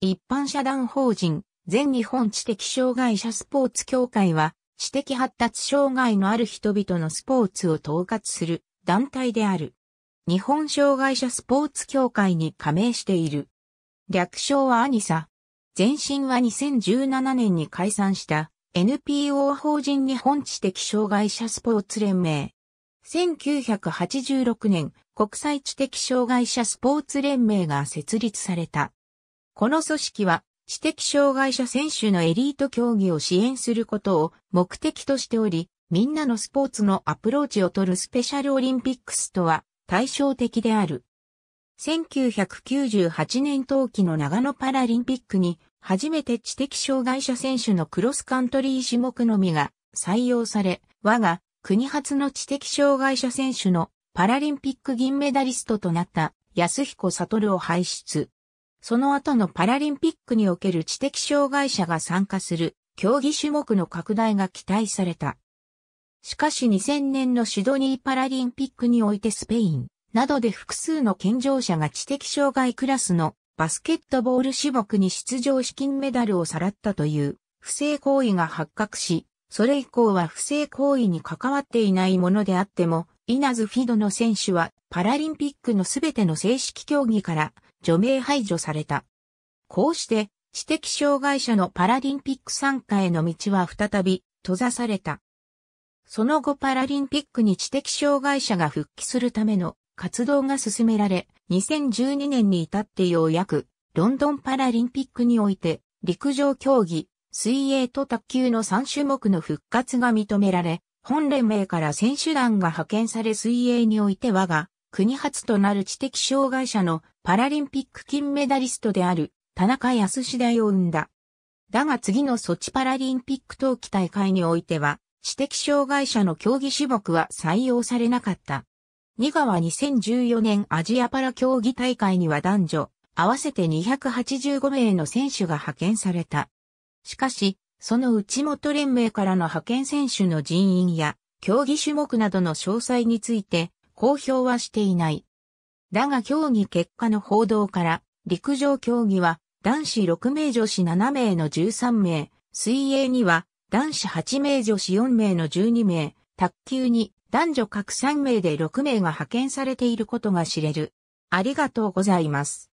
一般社団法人、全日本知的障害者スポーツ協会は、知的発達障害のある人々のスポーツを統括する団体である。日本障害者スポーツ協会に加盟している。略称はアニサ。前身は2017年に解散した NPO 法人日本知的障害者スポーツ連盟。1986年国際知的障害者スポーツ連盟が設立された。この組織は知的障害者選手のエリート競技を支援することを目的としており、みんなのスポーツのアプローチを取るスペシャルオリンピックスとは対照的である。1998年冬季の長野パラリンピックに初めて知的障害者選手のクロスカントリー種目のみが採用され、我が国初の知的障害者選手のパラリンピック銀メダリストとなった安彦悟を輩出。その後のパラリンピックにおける知的障害者が参加する競技種目の拡大が期待された。しかし2000年のシドニーパラリンピックにおいてスペインなどで複数の健常者が知的障害クラスのバスケットボール種目に出場資金メダルをさらったという不正行為が発覚し、それ以降は不正行為に関わっていないものであっても、イナズ・フィドの選手はパラリンピックのすべての正式競技から除名排除された。こうして、知的障害者のパラリンピック参加への道は再び閉ざされた。その後パラリンピックに知的障害者が復帰するための活動が進められ、2012年に至ってようやく、ロンドンパラリンピックにおいて、陸上競技、水泳と卓球の3種目の復活が認められ、本連盟から選手団が派遣され水泳において我が国初となる知的障害者のパラリンピック金メダリストである田中康次大を生んだ。だが次のソチパラリンピック冬季大会においては、知的障害者の競技種目は採用されなかった。2川2014年アジアパラ競技大会には男女、合わせて285名の選手が派遣された。しかし、その内元連盟からの派遣選手の人員や、競技種目などの詳細について、公表はしていない。だが競技結果の報道から、陸上競技は男子6名女子7名の13名、水泳には男子8名女子4名の12名、卓球に男女各3名で6名が派遣されていることが知れる。ありがとうございます。